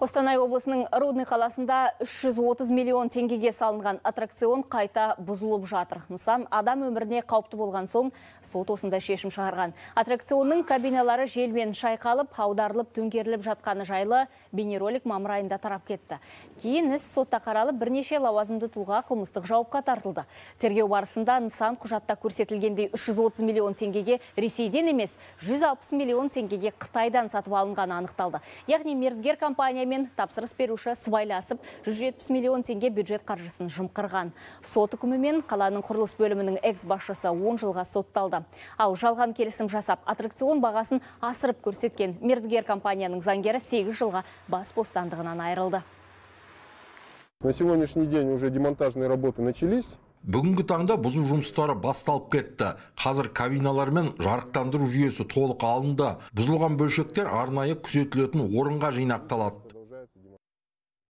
Қостанай облысының Рудный қаласында 330 миллион теңгеге салынған аттракцион қайта бұзылып жатыр. Нысан адам өміріне қауіпті болған соң сот осындай шешім шығарған. Аттракционның кабиналары желмен шайқалып, аударылып, төңкеріліп жатқаны жайлы бейнеролик мамыр айында тарап кетті. Кейін іс сотта қаралып, бірнеше лауазымды тұлға қылмыстық жауапқа тартылды. Тергеу барысында нысан құжатта көрсетілгендей 330 миллион теңгеге Ресейден емес, 160 миллион теңгеге Қытайдан сатып алынғаны анықталды. Яғни мердігер компания мен тапсырыс беруші сыбайласып 170 миллион теңге бюджет қаржысын жымқырған. Сот үкімімен қаланың құрылыс бөлімінің экс-басшысы 10 жылға сотталды. Ал жалған келісім жасап, аттракцион бағасын асырып көрсеткен мердігер компанияның заңгері 8 жылға бас бостандығынан айырылды. На сегодняшний день уже демонтажные работы начались. Бүгінгі таңда бұзу жұмыстары басталып кетті. Қазір кабиналар мен жарықтандыру жүйесі толық алынды. Бұзылған бөлшектер арнайы күзетілетін орынға жинақталады.